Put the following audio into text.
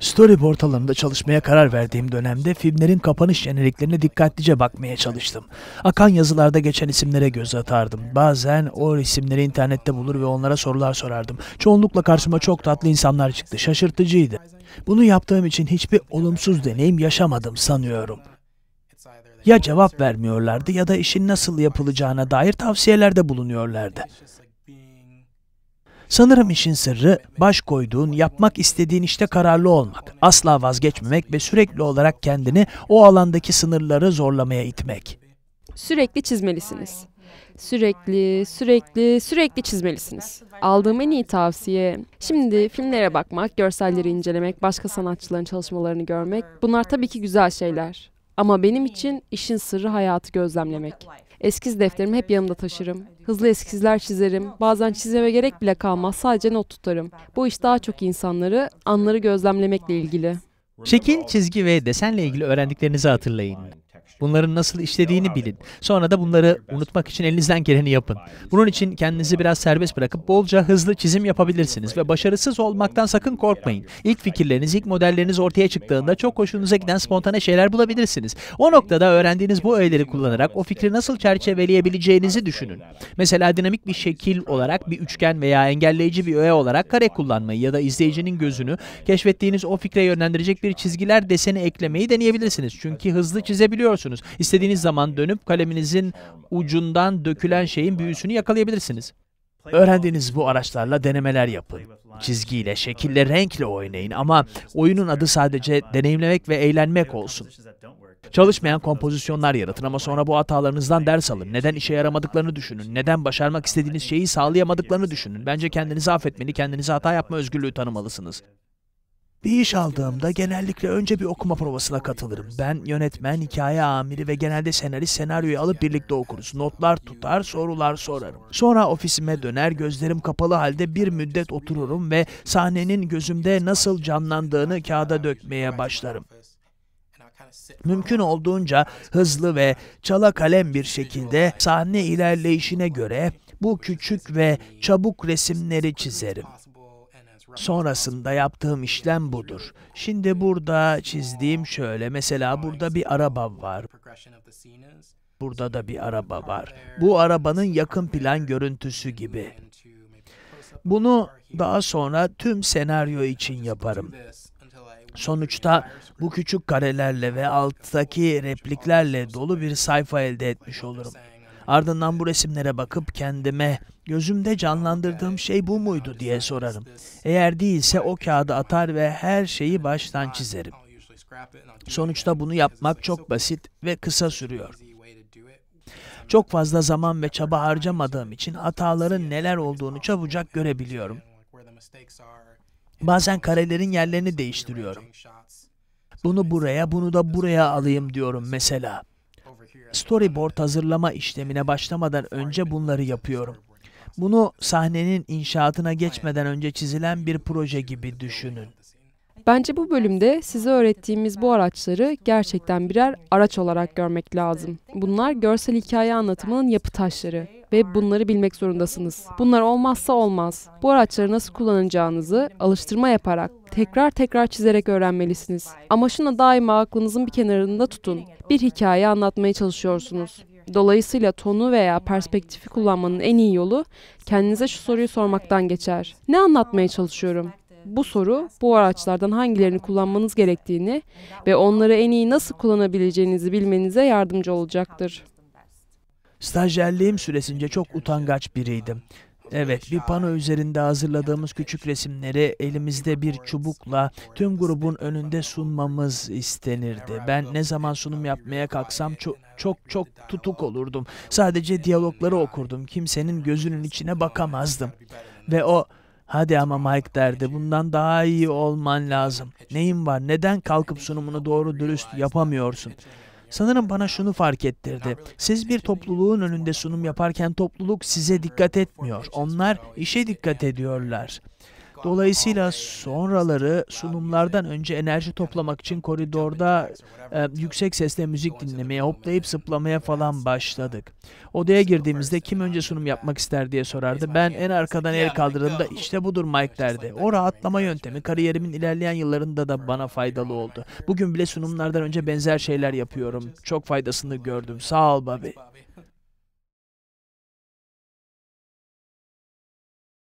Storyboard alanında çalışmaya karar verdiğim dönemde filmlerin kapanış jeneriklerine dikkatlice bakmaya çalıştım. Akan yazılarda geçen isimlere göz atardım. Bazen o isimleri internette bulur ve onlara sorular sorardım. Çoğunlukla karşıma çok tatlı insanlar çıktı. Şaşırtıcıydı. Bunu yaptığım için hiçbir olumsuz deneyim yaşamadım sanıyorum. Ya cevap vermiyorlardı ya da işin nasıl yapılacağına dair tavsiyelerde bulunuyorlardı. Sanırım işin sırrı baş koyduğun, yapmak istediğin işte kararlı olmak, asla vazgeçmemek ve sürekli olarak kendini o alandaki sınırları zorlamaya itmek. Sürekli çizmelisiniz. Sürekli, sürekli, sürekli çizmelisiniz. Aldığım en iyi tavsiye. Şimdi filmlere bakmak, görselleri incelemek, başka sanatçıların çalışmalarını görmek bunlar tabii ki güzel şeyler. Ama benim için işin sırrı hayatı gözlemlemek. Eskiz defterimi hep yanımda taşırım. Hızlı eskizler çizerim. Bazen çizmeme gerek bile kalmaz. Sadece not tutarım. Bu iş daha çok insanları, anları gözlemlemekle ilgili. Şekil, çizgi ve desenle ilgili öğrendiklerinizi hatırlayın. Şey. Bunların nasıl işlediğini bilin. Sonra da bunları unutmak için elinizden geleni yapın. Bunun için kendinizi biraz serbest bırakıp bolca hızlı çizim yapabilirsiniz ve başarısız olmaktan sakın korkmayın. İlk fikirleriniz, ilk modelleriniz ortaya çıktığında çok hoşunuza giden spontane şeyler bulabilirsiniz. O noktada öğrendiğiniz bu öğeleri kullanarak o fikri nasıl çerçeveleyebileceğinizi düşünün. Mesela dinamik bir şekil olarak bir üçgen veya engelleyici bir öğe olarak kare kullanmayı ya da izleyicinin gözünü keşfettiğiniz o fikre yönlendirecek bir çizgiler deseni eklemeyi deneyebilirsiniz. Çünkü hızlı çizebiliyorsunuz yapabiliyorsunuz. İstediğiniz zaman dönüp kaleminizin ucundan dökülen şeyin büyüsünü yakalayabilirsiniz. Öğrendiğiniz bu araçlarla denemeler yapın. Çizgiyle, şekille, renkle oynayın ama oyunun adı sadece deneyimlemek ve eğlenmek olsun. Çalışmayan kompozisyonlar yaratın ama sonra bu hatalarınızdan ders alın. Neden işe yaramadıklarını düşünün. Neden başarmak istediğiniz şeyi sağlayamadıklarını düşünün. Bence kendinizi affetmeli, kendinize hata yapma özgürlüğü tanımalısınız. Bir iş aldığımda genellikle önce bir okuma provasına katılırım. Ben yönetmen, hikaye amiri ve genelde senarist senaryoyu alıp birlikte okuruz. Notlar tutar, sorular sorarım. Sonra ofisime döner, gözlerim kapalı halde bir müddet otururum ve sahnenin gözümde nasıl canlandığını kağıda dökmeye başlarım. Mümkün olduğunca hızlı ve çala kalem bir şekilde sahne ilerleyişine göre bu küçük ve çabuk resimleri çizerim. Sonrasında yaptığım işlem budur. Şimdi burada çizdiğim şöyle. Mesela burada bir araba var. Burada da bir araba var. Bu arabanın yakın plan görüntüsü gibi. Bunu daha sonra tüm senaryo için yaparım. Sonuçta bu küçük karelerle ve alttaki repliklerle dolu bir sayfa elde etmiş olurum. Ardından bu resimlere bakıp kendime gözümde canlandırdığım şey bu muydu diye sorarım. Eğer değilse o kağıdı atar ve her şeyi baştan çizerim. Sonuçta bunu yapmak çok basit ve kısa sürüyor. Çok fazla zaman ve çaba harcamadığım için hataların neler olduğunu çabucak görebiliyorum. Bazen karelerin yerlerini değiştiriyorum. Bunu buraya, bunu da buraya alayım diyorum mesela storyboard hazırlama işlemine başlamadan önce bunları yapıyorum. Bunu sahnenin inşaatına geçmeden önce çizilen bir proje gibi düşünün. Bence bu bölümde size öğrettiğimiz bu araçları gerçekten birer araç olarak görmek lazım. Bunlar görsel hikaye anlatımının yapı taşları ve bunları bilmek zorundasınız. Bunlar olmazsa olmaz. Bu araçları nasıl kullanacağınızı alıştırma yaparak, tekrar tekrar çizerek öğrenmelisiniz. Amaçını daima aklınızın bir kenarında tutun. Bir hikaye anlatmaya çalışıyorsunuz. Dolayısıyla tonu veya perspektifi kullanmanın en iyi yolu kendinize şu soruyu sormaktan geçer. Ne anlatmaya çalışıyorum? Bu soru bu araçlardan hangilerini kullanmanız gerektiğini ve onları en iyi nasıl kullanabileceğinizi bilmenize yardımcı olacaktır. Stajyerliğim süresince çok utangaç biriydim. Evet, bir pano üzerinde hazırladığımız küçük resimleri elimizde bir çubukla tüm grubun önünde sunmamız istenirdi. Ben ne zaman sunum yapmaya kalksam çok çok çok tutuk olurdum. Sadece diyalogları okurdum. Kimsenin gözünün içine bakamazdım. Ve o Hadi ama Mike derdi bundan daha iyi olman lazım. Neyin var neden kalkıp sunumunu doğru dürüst yapamıyorsun? Sanırım bana şunu fark ettirdi. Siz bir topluluğun önünde sunum yaparken topluluk size dikkat etmiyor. Onlar işe dikkat ediyorlar. Dolayısıyla sonraları sunumlardan önce enerji toplamak için koridorda e, yüksek sesle müzik dinlemeye, hoplayıp zıplamaya falan başladık. Odaya girdiğimizde kim önce sunum yapmak ister diye sorardı. Ben en arkadan el kaldırdığımda işte budur Mike derdi. O rahatlama yöntemi kariyerimin ilerleyen yıllarında da bana faydalı oldu. Bugün bile sunumlardan önce benzer şeyler yapıyorum. Çok faydasını gördüm. Sağ ol Bobby.